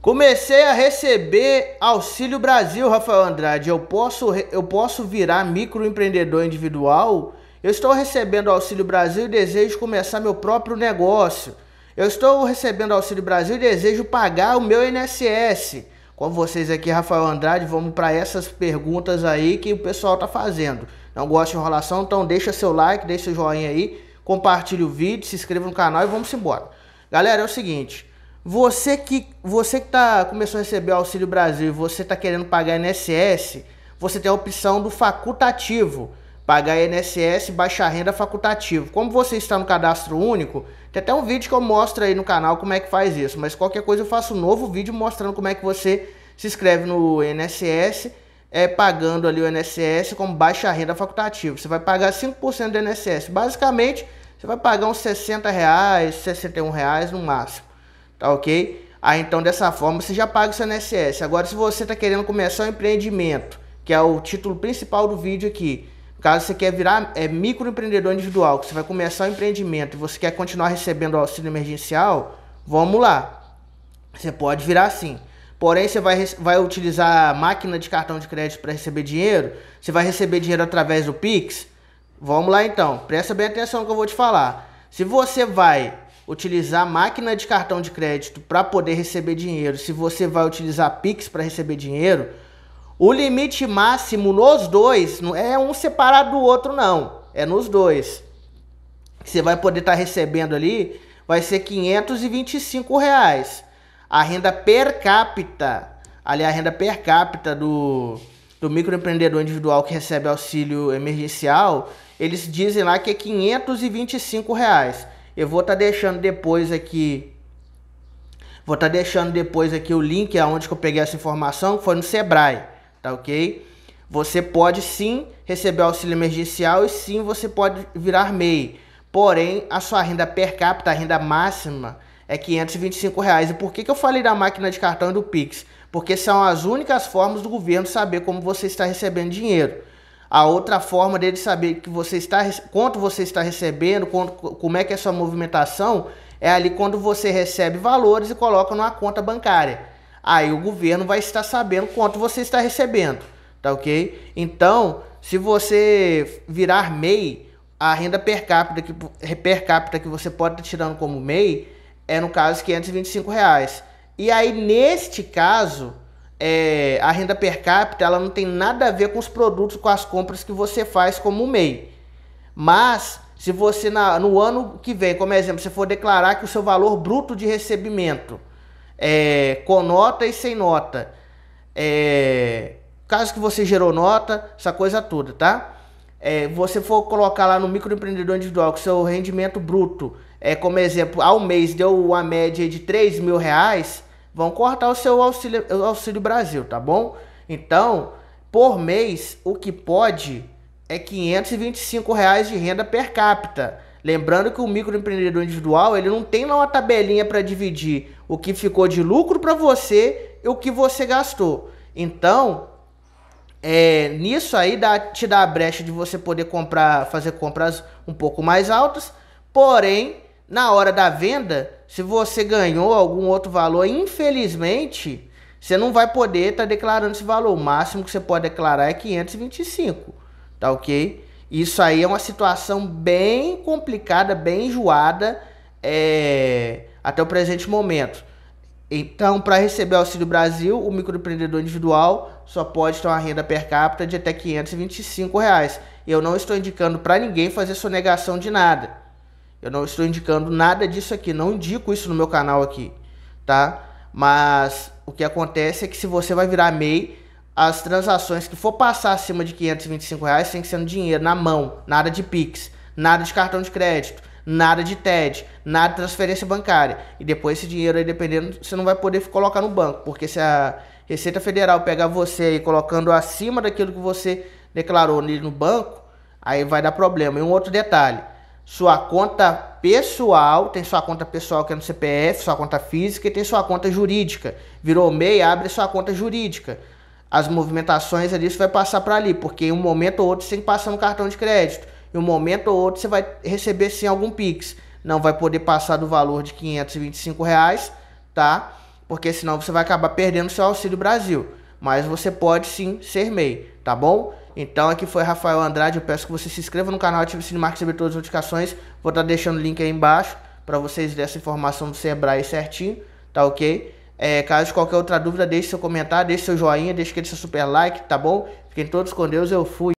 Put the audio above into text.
Comecei a receber Auxílio Brasil, Rafael Andrade. Eu posso, eu posso virar microempreendedor individual? Eu estou recebendo Auxílio Brasil e desejo começar meu próprio negócio. Eu estou recebendo Auxílio Brasil e desejo pagar o meu INSS. Com vocês aqui, Rafael Andrade, vamos para essas perguntas aí que o pessoal tá fazendo. Não gosta de enrolação? Então deixa seu like, deixa seu joinha aí, compartilha o vídeo, se inscreva no canal e vamos embora. Galera, é o seguinte, você que você que tá, começou a receber o Auxílio Brasil e você está querendo pagar INSS, você tem a opção do facultativo. Pagar INSS, baixa renda facultativo. Como você está no cadastro único, tem até um vídeo que eu mostro aí no canal como é que faz isso. Mas qualquer coisa eu faço um novo vídeo mostrando como é que você se inscreve no INSS, é, pagando ali o INSS como baixa renda facultativa. Você vai pagar 5% do INSS. Basicamente, você vai pagar uns 60 reais, 61 reais no máximo tá ok? Aí então dessa forma você já paga o seu INSS. Agora se você está querendo começar um empreendimento, que é o título principal do vídeo aqui, caso você quer virar é, microempreendedor individual, que você vai começar o um empreendimento e você quer continuar recebendo auxílio emergencial, vamos lá. Você pode virar assim. Porém, você vai, vai utilizar a máquina de cartão de crédito para receber dinheiro? Você vai receber dinheiro através do Pix? Vamos lá então, presta bem atenção no que eu vou te falar. Se você vai utilizar máquina de cartão de crédito para poder receber dinheiro, se você vai utilizar Pix para receber dinheiro, o limite máximo nos dois não é um separado do outro, não. É nos dois. você vai poder estar tá recebendo ali vai ser 525 reais. A renda per capita, ali a renda per capita do, do microempreendedor individual que recebe auxílio emergencial, eles dizem lá que é 525 reais. Eu vou estar tá deixando depois aqui. Vou estar tá deixando depois aqui o link aonde que eu peguei essa informação, que foi no Sebrae, tá ok? Você pode sim receber auxílio emergencial e sim você pode virar MEI. Porém, a sua renda per capita, a renda máxima, é 525 reais. E por que, que eu falei da máquina de cartão e do Pix? Porque são as únicas formas do governo saber como você está recebendo dinheiro. A outra forma dele saber que você está quanto você está recebendo, quanto, como é que é a sua movimentação, é ali quando você recebe valores e coloca numa conta bancária. Aí o governo vai estar sabendo quanto você está recebendo, tá ok? Então, se você virar MEI, a renda per capita que, per capita que você pode estar tirando como MEI é, no caso, R$ 525. Reais. E aí, neste caso, é, a renda per capita ela não tem nada a ver com os produtos, com as compras que você faz como MEI. Mas se você na, no ano que vem, como exemplo, você for declarar que o seu valor bruto de recebimento é, com nota e sem nota, é, caso que você gerou nota, essa coisa toda, tá? É, você for colocar lá no microempreendedor individual que seu rendimento bruto, é, como exemplo, ao mês deu uma média de 3 mil reais, vão cortar o seu auxílio, o auxílio Brasil, tá bom? Então, por mês, o que pode é 525 reais de renda per capita. Lembrando que o microempreendedor individual ele não tem lá uma tabelinha para dividir o que ficou de lucro para você e o que você gastou. Então, é, nisso aí dá, te dá a brecha de você poder comprar, fazer compras um pouco mais altas, porém, na hora da venda, se você ganhou algum outro valor, infelizmente, você não vai poder estar tá declarando esse valor. O máximo que você pode declarar é 525, tá ok? Isso aí é uma situação bem complicada, bem enjoada é, até o presente momento. Então, para receber Auxílio Brasil, o microempreendedor individual só pode ter uma renda per capita de até 525. Reais. Eu não estou indicando para ninguém fazer sonegação de nada. Eu não estou indicando nada disso aqui, não indico isso no meu canal aqui, tá? Mas o que acontece é que se você vai virar MEI, as transações que for passar acima de 525 reais tem que ser no dinheiro, na mão, nada de Pix, nada de cartão de crédito, nada de TED, nada de transferência bancária. E depois esse dinheiro aí, dependendo, você não vai poder colocar no banco, porque se a Receita Federal pegar você aí colocando acima daquilo que você declarou no banco, aí vai dar problema. E um outro detalhe, sua conta pessoal, tem sua conta pessoal que é no CPF, sua conta física e tem sua conta jurídica. Virou MEI, abre sua conta jurídica. As movimentações ali você vai passar para ali, porque em um momento ou outro você tem que passar no cartão de crédito. Em um momento ou outro você vai receber sim algum Pix. Não vai poder passar do valor de 525 reais, tá? Porque senão você vai acabar perdendo seu Auxílio Brasil. Mas você pode sim ser MEI, tá bom? Então aqui foi Rafael Andrade, eu peço que você se inscreva no canal, ative o sininho, marque todas as notificações. Vou estar deixando o link aí embaixo para vocês verem essa informação do Sebrae certinho, tá ok? É, caso qualquer outra dúvida, deixe seu comentário, deixe seu joinha, deixe aquele seu super like, tá bom? Fiquem todos com Deus, eu fui.